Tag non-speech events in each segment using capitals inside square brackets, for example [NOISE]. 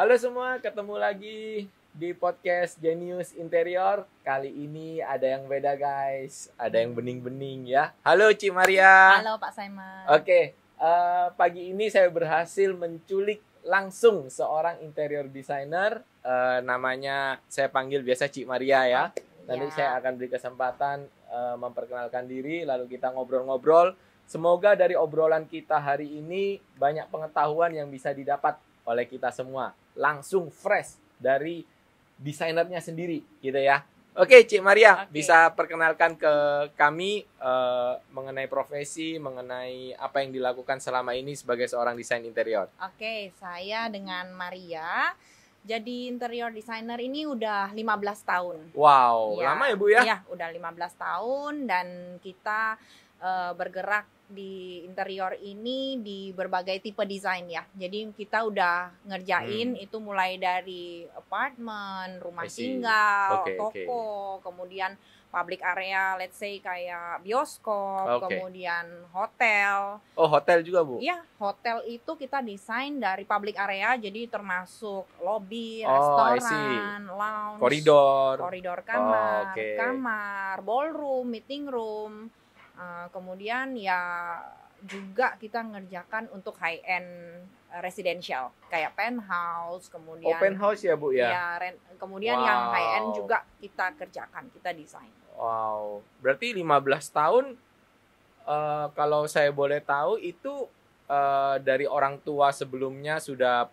Halo semua, ketemu lagi di podcast Genius Interior. Kali ini ada yang beda guys, ada yang bening-bening ya. Halo Maria. Halo Pak Saiman. Oke, uh, pagi ini saya berhasil menculik langsung seorang interior designer. Uh, namanya saya panggil biasa Cik Maria ya. Nanti ya. saya akan beri kesempatan uh, memperkenalkan diri, lalu kita ngobrol-ngobrol. Semoga dari obrolan kita hari ini banyak pengetahuan yang bisa didapat oleh kita semua. Langsung fresh dari desainernya sendiri gitu ya. Oke, Cik Maria okay. bisa perkenalkan ke kami uh, mengenai profesi, mengenai apa yang dilakukan selama ini sebagai seorang desain interior. Oke, okay, saya dengan Maria jadi interior designer ini udah 15 tahun. Wow, ya, lama ya Bu ya? Iya, udah 15 tahun dan kita uh, bergerak di interior ini di berbagai tipe desain ya. Jadi kita udah ngerjain hmm. itu mulai dari apartemen, rumah tinggal, okay, toko, okay. kemudian public area, let's say kayak bioskop, okay. kemudian hotel. Oh, hotel juga, Bu? Iya, hotel itu kita desain dari public area, jadi termasuk lobby, oh, restoran, lounge, koridor, koridor kamar, oh, okay. kamar, ballroom, meeting room, Eh, kemudian ya juga kita ngerjakan untuk high end eh, residential kayak penthouse kemudian open house ya bu ya, ya rent, kemudian wow. yang high end juga kita kerjakan kita desain wow berarti 15 tahun uh, kalau saya boleh tahu itu uh, dari orang tua sebelumnya sudah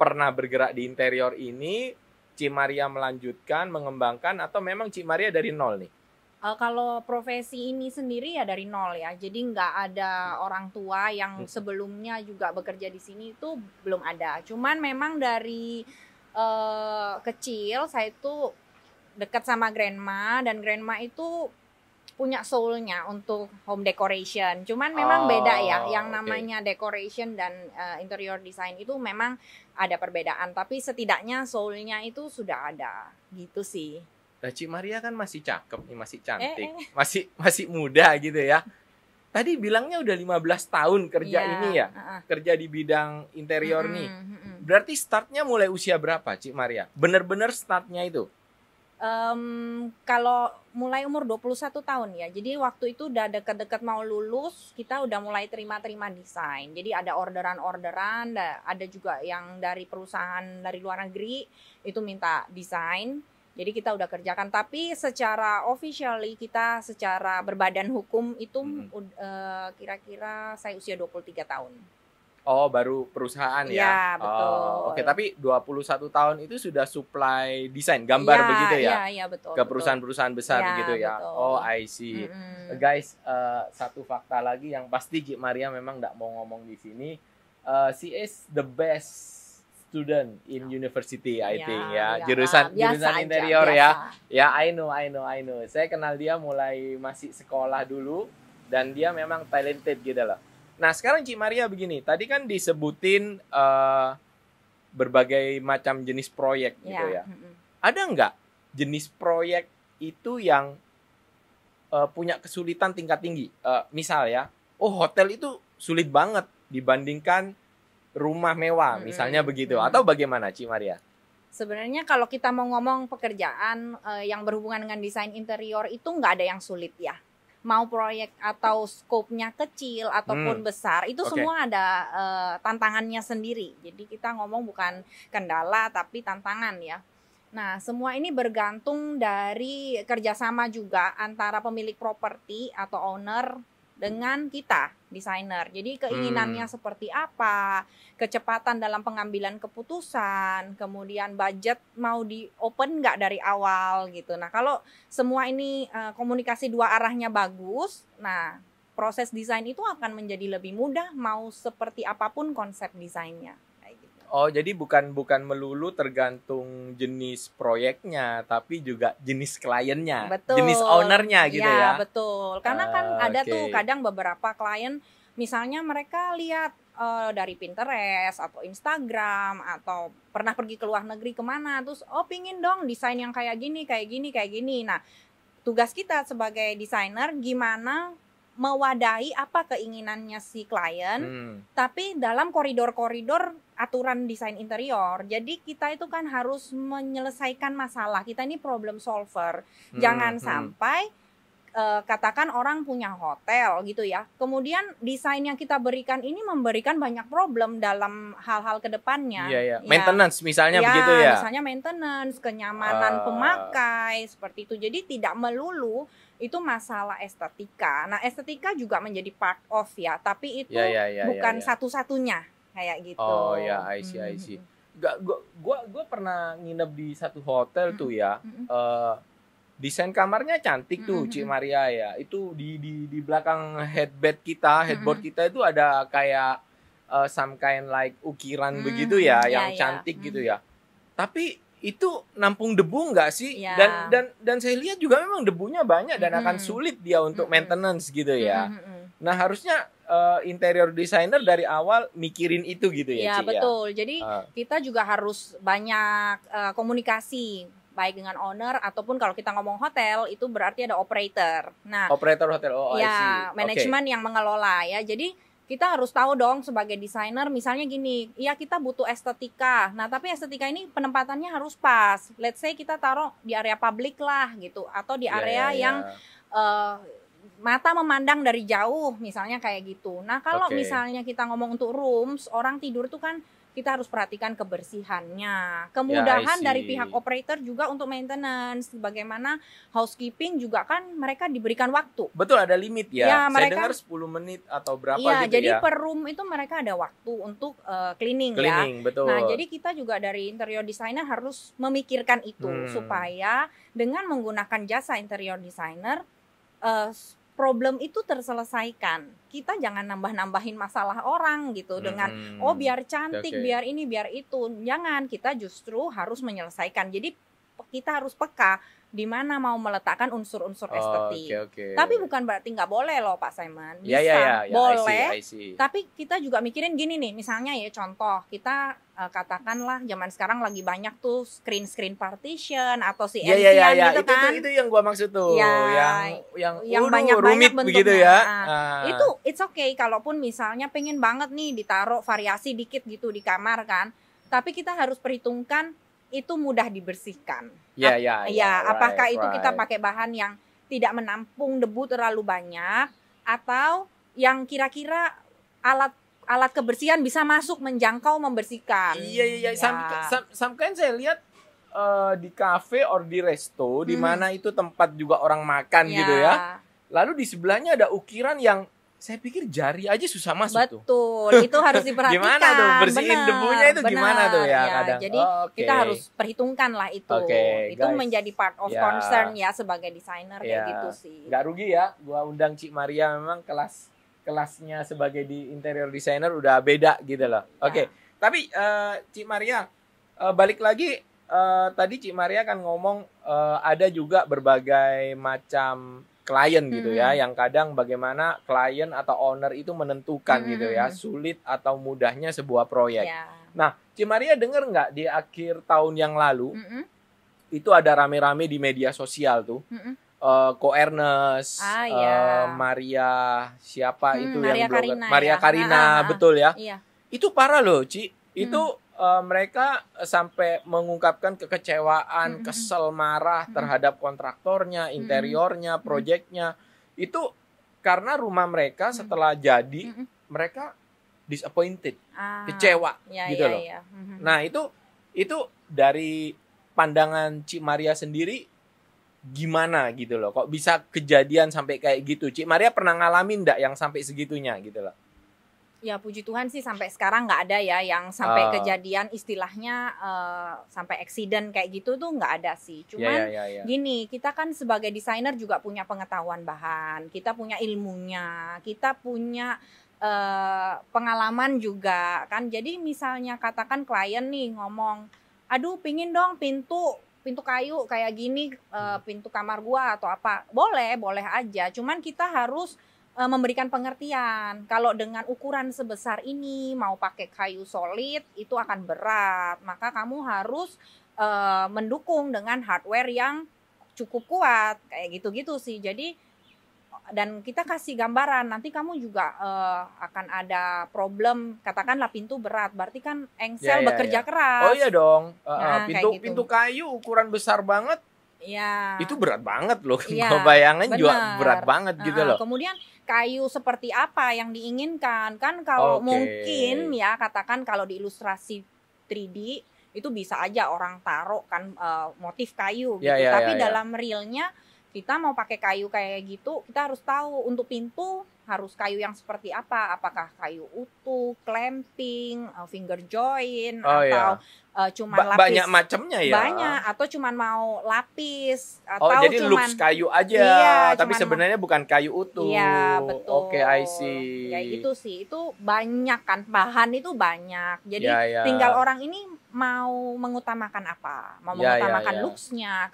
pernah bergerak di interior ini Cimaria melanjutkan mengembangkan atau memang Cimaria dari nol nih Uh, kalau profesi ini sendiri ya dari nol ya, jadi nggak ada orang tua yang sebelumnya juga bekerja di sini itu belum ada. Cuman memang dari uh, kecil saya itu dekat sama grandma dan grandma itu punya soulnya untuk home decoration. Cuman memang oh, beda ya, oh, yang namanya decoration dan uh, interior design itu memang ada perbedaan. Tapi setidaknya soulnya itu sudah ada, gitu sih. Cik Maria kan masih cakep nih, masih cantik, eh, eh. masih masih muda gitu ya. Tadi bilangnya udah 15 tahun kerja yeah. ini ya, uh -uh. kerja di bidang interior mm -hmm. nih. Berarti startnya mulai usia berapa, Cik Maria? Bener-bener startnya itu? Um, kalau mulai umur 21 tahun ya, jadi waktu itu udah deket-deket mau lulus, kita udah mulai terima-terima desain. Jadi ada orderan-orderan, ada juga yang dari perusahaan dari luar negeri itu minta desain jadi kita udah kerjakan, tapi secara officially kita secara berbadan hukum itu hmm. Eh, kira-kira hmm. uh, kira -kira saya usia 23 tahun. Oh, baru perusahaan ya. Iya, betul. Oh, Oke, okay. tapi 21 tahun itu sudah supply desain gambar ya, begitu ya. Iya, iya, betul. Ke perusahaan-perusahaan besar ya, gitu ya. Betul. Oh, I see. Mm -hmm. Guys, uh, satu fakta lagi yang pasti Maria memang nggak mau ngomong di sini. Uh, eh, she is the best student in ya. university I yeah, think ya. Yeah. Jurusan ya. jurusan interior aja, ya. Ya Ya I know I know I know. Saya kenal dia mulai masih sekolah dulu dan dia memang talented gitu loh. Nah, sekarang Cik Maria begini. Tadi kan disebutin uh, berbagai macam jenis proyek yeah. Gitu ya. ya. Ada nggak jenis proyek itu yang uh, punya kesulitan tingkat tinggi? Uh, misal ya, oh hotel itu sulit banget dibandingkan rumah mewah, hmm. misalnya begitu. Atau bagaimana, Cimaria? Sebenarnya kalau kita mau ngomong pekerjaan eh, yang berhubungan dengan desain interior itu nggak ada yang sulit ya mau proyek atau skopnya kecil ataupun hmm. besar itu okay. semua ada uh, tantangannya sendiri jadi kita ngomong bukan kendala tapi tantangan ya nah semua ini bergantung dari kerjasama juga antara pemilik properti atau owner dengan kita desainer. Jadi keinginannya hmm. seperti apa, kecepatan dalam pengambilan keputusan, kemudian budget mau di open nggak dari awal gitu. Nah kalau semua ini uh, komunikasi dua arahnya bagus, nah proses desain itu akan menjadi lebih mudah mau seperti apapun konsep desainnya. Oh, jadi bukan bukan melulu tergantung jenis proyeknya, tapi juga jenis kliennya, betul. jenis ownernya gitu ya. ya. betul. Karena kan ah, ada okay. tuh kadang beberapa klien misalnya mereka lihat uh, dari Pinterest atau Instagram atau pernah pergi ke luar negeri kemana terus oh pingin dong desain yang kayak gini kayak gini kayak gini nah tugas kita sebagai desainer gimana mewadahi apa keinginannya si klien hmm. tapi dalam koridor-koridor aturan desain interior. Jadi kita itu kan harus menyelesaikan masalah. Kita ini problem solver. Hmm, Jangan hmm. sampai uh, katakan orang punya hotel gitu ya. Kemudian desain yang kita berikan ini memberikan banyak problem dalam hal-hal kedepannya. Iya, iya. Ya, maintenance misalnya ya, begitu ya. Misalnya maintenance, kenyamanan uh. pemakai seperti itu. Jadi tidak melulu itu masalah estetika. Nah, estetika juga menjadi part of ya, tapi itu ya, ya, ya, ya bukan ya. satu-satunya kayak gitu. Oh ya, I see, I hmm, see. Hmm, hmm. Gak, gua, gua, gua pernah nginep di satu hotel tuh ya. Uh, desain kamarnya cantik tuh, mm Cik Maria ya. Itu di di di belakang headbed kita, headboard kita itu ada kayak uh, some kind like ukiran begitu ya, iya, yang yeah. cantik mm gitu ya. Tapi itu nampung debu enggak sih? Yeah. Dan dan dan saya lihat juga memang debunya banyak dan mm -hmm. akan sulit dia untuk mm -hmm. maintenance gitu ya. Mm -hmm. Nah harusnya uh, interior designer dari awal mikirin itu gitu ya. Iya, ya Ci, betul. Ya? Jadi uh. kita juga harus banyak uh, komunikasi baik dengan owner ataupun kalau kita ngomong hotel itu berarti ada operator. Nah, operator hotel oh ya, manajemen okay. yang mengelola ya. Jadi kita harus tahu dong sebagai desainer misalnya gini, ya kita butuh estetika. Nah, tapi estetika ini penempatannya harus pas. Let's say kita taruh di area publik lah gitu atau di iya, area yeah, yeah, yang Uh, mata memandang dari jauh misalnya kayak gitu. Nah, kalau okay. misalnya kita ngomong untuk rooms, orang tidur tuh kan kita harus perhatikan kebersihannya. Kemudahan ya, dari pihak operator juga untuk maintenance, bagaimana housekeeping juga kan mereka diberikan waktu. Betul ada limit ya. ya mereka, Saya dengar 10 menit atau berapa ya, gitu jadi ya. Jadi per room itu mereka ada waktu untuk uh, eh, cleaning, cleaning ya. Betul. Nah, jadi kita juga dari interior designer harus memikirkan itu hmm. supaya dengan menggunakan jasa interior designer uh, problem itu terselesaikan. Kita jangan nambah-nambahin masalah orang gitu hmm, dengan hmm. oh biar cantik, okay. biar ini, biar itu. Jangan, kita justru harus menyelesaikan. Jadi kita harus peka di mana mau meletakkan unsur-unsur oh, estetik. Okay, okay. Tapi bukan berarti nggak boleh loh Pak Simon. Ya, ya, Bisa, yeah, yeah, yeah, boleh. I see, I see. Tapi kita juga mikirin gini nih, misalnya ya contoh kita uh, katakanlah zaman sekarang lagi banyak tuh screen screen partition atau si yeah, yeah, yeah, ya, yeah. gitu kan. Itu, itu yang gua maksud tuh. Yeah, yang yang, banyak rumit begitu ya. Nah, uh. Itu it's okay kalaupun misalnya pengen banget nih ditaruh variasi dikit gitu di kamar kan. Tapi kita harus perhitungkan itu mudah dibersihkan Ya, ya, ya. Iya, apakah right, itu right. kita pakai bahan yang tidak menampung debu terlalu banyak atau yang kira-kira alat alat kebersihan bisa masuk menjangkau membersihkan. Iya iya iya. sam, ya. sam saya lihat uh, di kafe or di resto hmm. di mana itu tempat juga orang makan gitu ya. gitu ya. Lalu di sebelahnya ada ukiran yang saya pikir jari aja susah masuk Betul. tuh. Betul, itu harus [LAUGHS] diperhatikan. gimana tuh bersihin bener, debunya itu bener, gimana tuh ya, ya kadang. Jadi oh, okay. kita harus perhitungkan lah itu. Okay, itu guys. menjadi part of yeah. concern ya sebagai desainer yeah. kayak ya. gitu sih. Gak rugi ya, gua undang Cik Maria memang kelas kelasnya sebagai di interior desainer udah beda gitu loh. Ya. Oke. Okay. Tapi uh, Cik Maria uh, balik lagi uh, tadi Cik Maria kan ngomong uh, ada juga berbagai macam klien gitu ya yang kadang bagaimana klien atau owner itu menentukan hmm. gitu ya sulit atau mudahnya sebuah proyek. Yeah. Nah, Cimaria dengar nggak di akhir tahun yang lalu hmm. itu ada rame-rame di media sosial tuh. Hmm. Uh, Ko Ernest, ah, eh, iya. uh, Maria siapa hmm, itu Maria yang blogger Karina, Maria ya. Karina, ah, ah, ah. betul ya. Iya. Itu parah loh, Ci. Mm. Itu hmm uh, mereka sampai mengungkapkan kekecewaan, mm -hmm. kesel, marah mm -hmm. terhadap kontraktornya, interiornya, mm -hmm. proyeknya. Itu karena rumah mereka setelah mm -hmm. jadi mm -hmm. mereka disappointed, ah, kecewa ya, gitu ya, loh. Ya. Mm -hmm. Nah, itu itu dari pandangan Cik Maria sendiri gimana gitu loh. Kok bisa kejadian sampai kayak gitu? Cik Maria pernah ngalamin enggak yang sampai segitunya gitu loh? Ya puji Tuhan sih sampai sekarang nggak ada ya yang sampai uh, kejadian istilahnya uh, sampai accident kayak gitu tuh nggak ada sih. Ya, Cuman yeah, yeah, yeah, yeah. gini kita kan sebagai desainer juga punya pengetahuan bahan, kita punya ilmunya, kita punya uh, pengalaman juga kan. Jadi misalnya katakan klien nih ngomong, aduh pingin dong pintu pintu kayu kayak gini eh, hmm. pintu kamar gua atau apa boleh boleh aja. Cuman kita harus E, memberikan pengertian kalau dengan ukuran sebesar ini mau pakai kayu solid itu akan berat maka kamu harus uh, mendukung dengan hardware yang cukup kuat kayak gitu-gitu sih jadi dan kita kasih gambaran nanti kamu juga uh, akan ada problem katakanlah pintu berat berarti kan ya, engsel ya, ya, bekerja ya. keras oh iya dong uh, nah, pintu gitu. pintu kayu ukuran besar banget ya itu berat banget loh [LAUGHS] ya, iya. bayangin juga berat banget uh, gitu loh kemudian kayu seperti apa yang diinginkan kan kalau okay. mungkin ya katakan kalau di ilustrasi 3D itu bisa aja orang taruh kan uh, motif kayu ya, gitu yeah, yeah, tapi yeah, ya. dalam realnya kita mau pakai kayu kayak gitu kita harus tahu untuk pintu harus kayu yang seperti apa? Apakah kayu utuh, clamping, eh, finger joint oh, iya. atau iya. uh, cuman ba lapis banyak macamnya ya. Banyak atau cuma mau lapis oh, atau oh, jadi cuman looks kayu aja, iya, tapi sebenarnya bukan kayu utuh. Iya, betul. Oke, okay, I see. Ya itu sih, itu banyak kan bahan itu banyak. Jadi ya, ya. tinggal orang ini mau mengutamakan apa? Mau ya, ya mengutamakan ya, ya. looks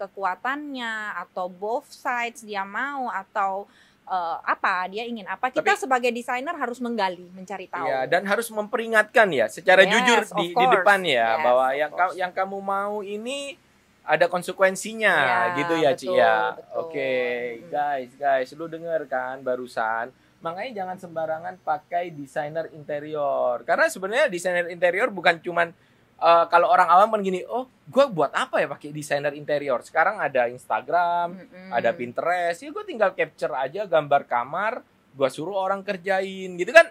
kekuatannya atau both sides dia mau atau uh, apa dia ingin apa kita Tapi, sebagai desainer harus menggali mencari tahu ya dan harus memperingatkan ya secara yes, jujur di, di depan ya yes, bahwa yang ka yang kamu mau ini ada konsekuensinya ya, gitu ya Cia ya oke okay, hmm. guys guys lu denger kan barusan makanya jangan sembarangan pakai desainer interior karena sebenarnya desainer interior bukan cuman uh, kalau orang awam kan gini, oh gue buat apa ya pakai desainer interior? Sekarang ada Instagram, mm-hmm. ada Pinterest, ya gue tinggal capture aja gambar kamar, gue suruh orang kerjain, gitu kan?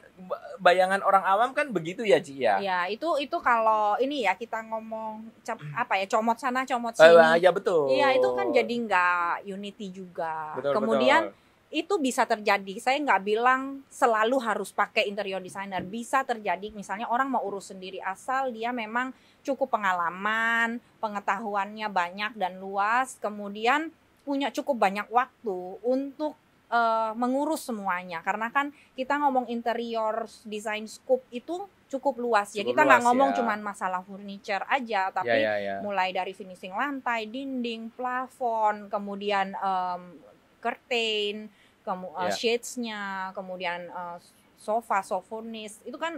Bayangan orang awam kan begitu ya Ci ya? Ya itu itu kalau ini ya kita ngomong mm. apa ya comot sana comot eh, sini. Uh, ya betul. Iya itu kan jadi nggak unity juga. Betul, Kemudian betul itu bisa terjadi. Saya nggak bilang selalu harus pakai interior designer. Bisa terjadi misalnya orang mau urus sendiri asal dia memang cukup pengalaman, pengetahuannya banyak dan luas, kemudian punya cukup banyak waktu untuk uh, mengurus semuanya. Karena kan kita ngomong interior design scope itu cukup luas. Cukup ya kita nggak ngomong ya. cuma masalah furniture aja, tapi ya, ya, ya. mulai dari finishing lantai, dinding, plafon, kemudian um, curtain kemu yeah. Uh, iya. shades-nya, kemudian uh, sofa, sofonis, itu kan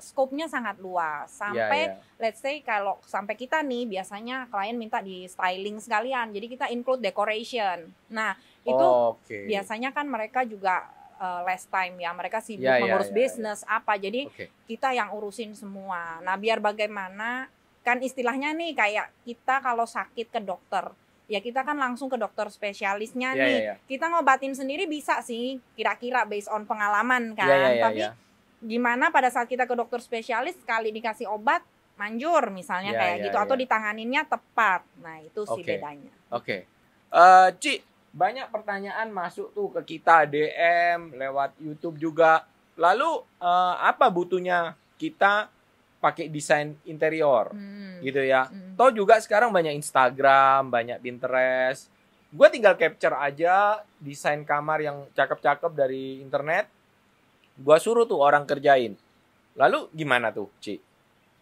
scope-nya sangat luas iya, sampai yeah, yeah. let's say kalau sampai kita nih biasanya klien minta di styling sekalian jadi kita include decoration nah itu oh, okay. biasanya kan mereka juga uh, less time ya mereka sibuk yeah, iya, mengurus yeah, yeah, bisnis yeah. apa jadi okay. kita yang urusin semua nah biar bagaimana kan istilahnya nih kayak kita kalau sakit ke dokter ya kita kan langsung ke dokter spesialisnya yeah, ya, nih. Yeah, yeah. Kita ngobatin sendiri bisa sih kira-kira based on pengalaman ya, kan. Yeah, yeah, Tapi yeah. gimana pada saat kita ke dokter spesialis sekali dikasih obat manjur misalnya yeah, kayak yeah, gitu yeah. atau ya. ditanganinnya tepat. Nah, itu sih bedanya. Oke. Okay. Uh, eh, Ci, banyak pertanyaan masuk tuh ke kita DM lewat YouTube juga. Lalu uh, apa butuhnya kita pakai desain interior hmm. gitu ya. Hmm. Toh juga sekarang banyak Instagram, banyak Pinterest. Gue tinggal capture aja desain kamar yang cakep-cakep dari internet. Gue suruh tuh orang kerjain. Lalu gimana tuh, Ci?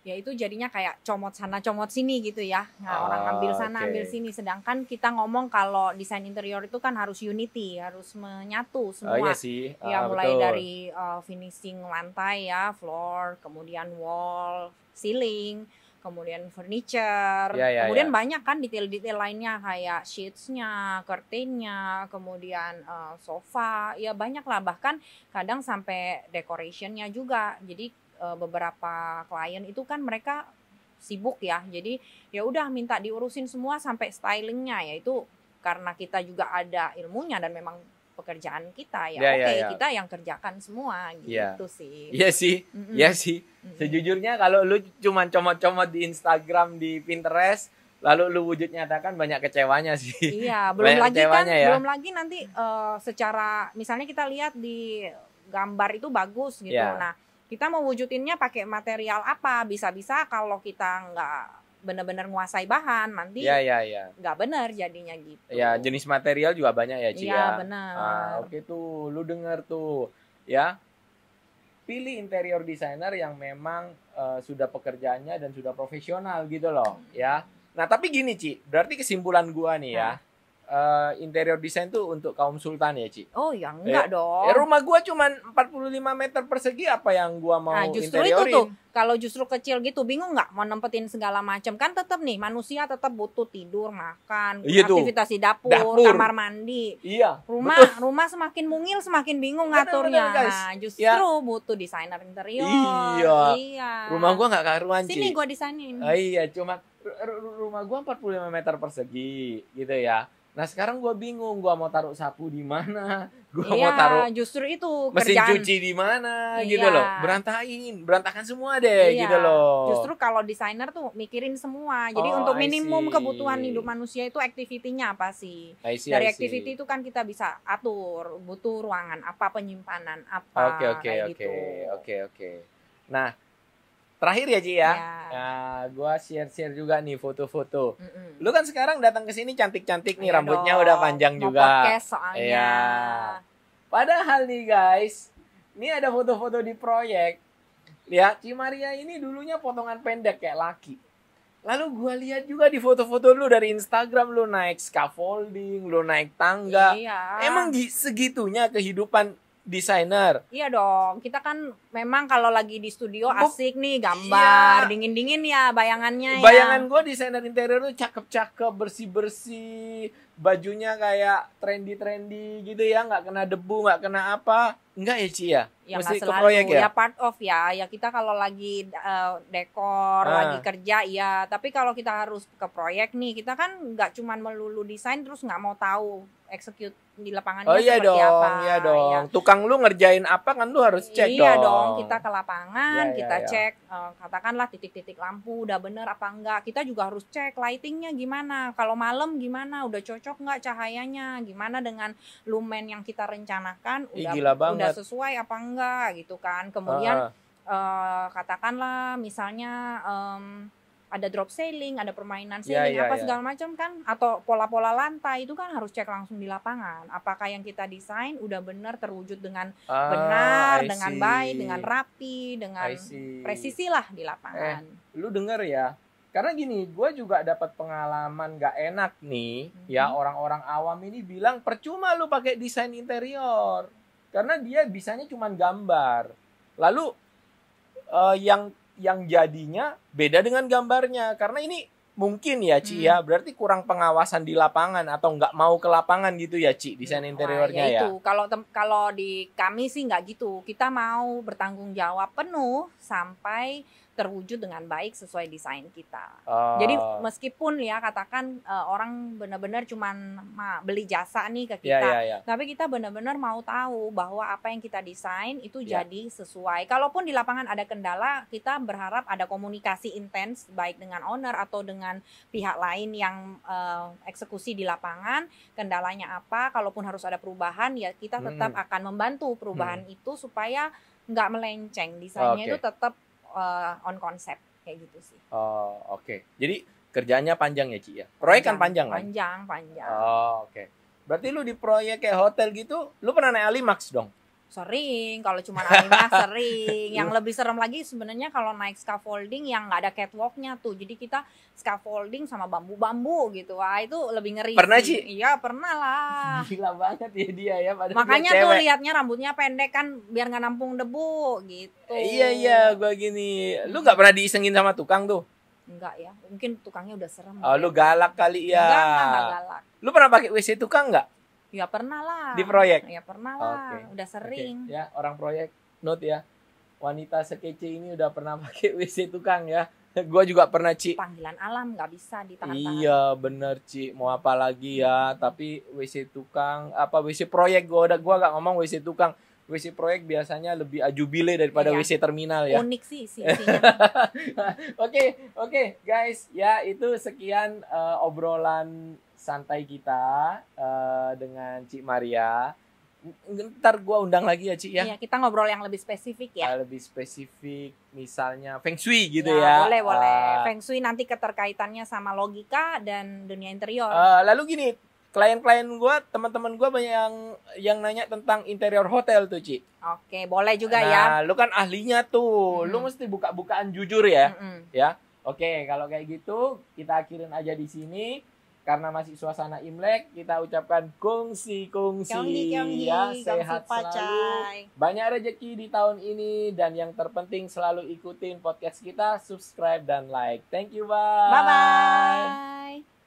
ya itu jadinya kayak comot sana comot sini gitu ya nah, oh, orang ambil sana okay. ambil sini sedangkan kita ngomong kalau desain interior itu kan harus unity harus menyatu ah, semua oh, iya sih. ya ah, mulai betul. dari uh, finishing lantai ya floor kemudian wall ceiling kemudian furniture, ya, ya, kemudian ya. banyak kan detail-detail lainnya kayak sheetsnya, curtainnya, kemudian uh, sofa, ya banyak lah bahkan kadang sampai decorationnya juga. Jadi Eh, beberapa klien itu kan mereka sibuk ya. Jadi ya udah minta diurusin semua sampai stylingnya ya itu karena kita juga ada ilmunya dan memang pekerjaan kita ya. Yeah, ya, Oke, okay, ya. yeah, yeah. kita yang kerjakan semua gitu yeah. sih. Iya yeah, sih. Mm -mm. Iya sih. Sejujurnya kalau lu cuma comot-comot di Instagram, di Pinterest, lalu lu wujud kan banyak kecewanya sih. Iya, [LAUGHS] belum lagi kan ya. belum lagi nanti uh, secara misalnya kita lihat di gambar itu bagus gitu. Yeah. Nah, kita mau wujudinnya pakai material apa bisa-bisa kalau kita nggak benar-benar menguasai bahan nanti ya, ya, ya. nggak benar jadinya gitu ya jenis material juga banyak ya Cia iya, ya benar ah, oke tuh lu dengar tuh ya pilih interior designer yang memang uh, sudah pekerjaannya dan sudah profesional gitu loh ya nah tapi gini Ci berarti kesimpulan gua nih ya hmm uh, interior desain tuh untuk kaum sultan ya, Ci? Oh, ya enggak eh, dong. Eh, rumah gua cuman 45 meter persegi apa yang gua nah, mau nah, justru interiorin. itu tuh. Kalau justru kecil gitu bingung nggak mau nempetin segala macam. Kan tetap nih manusia tetap butuh tidur, makan, iya aktivitas di dapur, dapur, kamar mandi. Iya. Rumah betul. rumah semakin mungil semakin bingung bener, ngaturnya. Bener, guys. Nah, ya. justru ya. butuh desainer interior. Iya. iya. Rumah gua nggak karuan, Ci. Sini gua desainin. Oh, iya, cuma rumah gua 45 meter persegi gitu ya Nah sekarang gue bingung, gue mau taruh sapu di mana, [LAUGHS] gue iya, mau taruh justru itu mesin kerjaan. cuci di mana, gitu iya. gitu loh. Berantakin, berantakan semua deh, iya. gitu loh. Justru kalau desainer tuh mikirin semua. Jadi oh, untuk minimum kebutuhan hidup manusia itu aktivitinya apa sih? see, Dari aktiviti itu kan kita bisa atur butuh ruangan apa, penyimpanan apa. Oke oke oke gitu. oke oke. Nah Terakhir ya Ci ya. Iya. ya. Nah, gua share-share juga nih foto-foto. Mm -mm. Lu kan sekarang datang ke sini cantik-cantik nih, Ayo iya rambutnya dong. udah panjang Mau juga. soalnya. Iya. Padahal nih guys, ini ada foto-foto di proyek. Lihat, Maria ini dulunya potongan pendek kayak laki. Lalu gue lihat juga di foto-foto lu dari Instagram lu naik scaffolding, lu naik tangga. Iya. Emang segitunya kehidupan desainer. Iya dong, kita kan memang kalau lagi di studio asik nih iya. gambar, dingin-dingin ya bayangannya ya. Bayangan ya. gue desainer interior tuh cakep-cakep, bersih-bersih, bajunya kayak trendy-trendy gitu ya, nggak kena debu, nggak kena apa. Enggak ya Ci ya? Ya Mesti ke selalu, proyek ya? ya part of ya, ya kita kalau lagi uh, dekor, ah. lagi kerja ya. Tapi kalau kita harus ke proyek nih, kita kan nggak cuman melulu desain terus nggak mau tahu execute di lapangan oh, iya seperti dong, apa. Iya, iya. dong, iya Tukang lu ngerjain apa kan lu harus cek iya dong. Iya dong, kita ke lapangan, iya, iya kita iya, cek uh, katakanlah titik-titik lampu udah bener apa enggak. Kita juga harus cek lightingnya gimana, kalau malam gimana, udah cocok enggak cahayanya, gimana dengan lumen yang kita rencanakan udah Ih, gila udah sesuai apa enggak gitu kan. Kemudian uh. Uh, katakanlah misalnya um, ada drop selling, ada permainan ya, selling yeah, yeah, apa yeah. segala macam kan atau pola-pola lantai itu kan harus cek langsung di lapangan apakah yang kita desain udah benar terwujud dengan ah, benar, dengan baik, dengan rapi, dengan presisi lah di lapangan. Eh, lu denger ya. Karena gini, gue juga dapat pengalaman gak enak nih, ya, mm-hmm. ya orang-orang awam ini bilang percuma lu pakai desain interior, karena dia bisanya cuma gambar. Lalu uh, yang yang jadinya beda dengan gambarnya karena ini mungkin ya Ci ya. hmm. ya berarti kurang pengawasan di lapangan atau nggak mau ke lapangan gitu ya Ci desain hmm. interiornya Wah, oh, ya ya. itu. kalau kalau di kami sih nggak gitu kita mau bertanggung jawab penuh sampai terwujud dengan baik sesuai desain kita. Uh. Jadi meskipun ya katakan uh, orang benar-benar cuman beli jasa nih ke ya, kita, yeah, yeah, yeah. tapi kita benar-benar mau tahu bahwa apa yang kita desain itu yeah. jadi sesuai. Kalaupun di lapangan ada kendala, kita berharap ada komunikasi intens baik dengan owner atau dengan pihak lain yang uh, eksekusi di lapangan, kendalanya apa, kalaupun harus ada perubahan ya kita tetap hmm. akan membantu perubahan hmm. itu supaya nggak melenceng, desainnya okay. itu tetap uh, on konsep kayak gitu sih. Oh, oke. Okay. Jadi kerjanya panjang ya, Ci ya. Proyek kan panjang, kan panjang kan? Panjang, panjang. Oh, oke. Okay. Berarti lu di proyek kayak hotel gitu, lu pernah naik Alimax dong? sering kalau cuma anime sering yang iya. lebih serem lagi sebenarnya kalau naik scaffolding yang nggak ada catwalknya tuh jadi kita scaffolding sama bambu-bambu gitu wah itu lebih ngeri pernah sih iya pernah lah gila banget ya dia ya pada makanya tuh liatnya rambutnya pendek kan biar nggak nampung debu gitu iya iya gua gini lu nggak pernah diisengin sama tukang tuh Enggak ya, mungkin tukangnya udah serem. Oh, ya. lu galak kali ya. Enggak, enggak, enggak galak. Lu pernah pakai WC tukang nggak Ya pernah lah. Di proyek? Ya pernah lah. Okay. Udah sering. Okay. Ya orang proyek note ya. Wanita sekece ini udah pernah [LAUGHS] pakai WC tukang ya. gue juga pernah Ci. Panggilan alam nggak bisa ditahan. Iya bener Ci. Mau apa lagi ya? Hmm. Tapi WC tukang apa WC proyek gue udah gue gak ngomong WC tukang. WC proyek biasanya lebih ajubile daripada iya. WC terminal ya. Unik sih [LAUGHS] sih. Oke, oke okay, okay, guys, ya itu sekian uh, obrolan santai kita uh, dengan Cik Maria. Ntar gue undang lagi ya Cik ya. Iya kita ngobrol yang lebih spesifik ya. Uh, lebih spesifik misalnya Feng Shui gitu ya. ya. Boleh boleh. Uh, feng Shui nanti keterkaitannya sama logika dan dunia interior. Uh, lalu gini klien-klien gue, teman-teman gue banyak yang yang nanya tentang interior hotel tuh Cik. Oke, boleh juga nah, ya. Nah, lu kan ahlinya tuh, hmm. lu mesti buka-bukaan jujur ya, hmm. ya. Oke, kalau kayak gitu kita akhirin aja di sini karena masih suasana Imlek, kita ucapkan kongsi kongsi ya sehat selalu, banyak rezeki di tahun ini dan yang terpenting selalu ikutin podcast kita, subscribe dan like. Thank you, bye. Bye bye.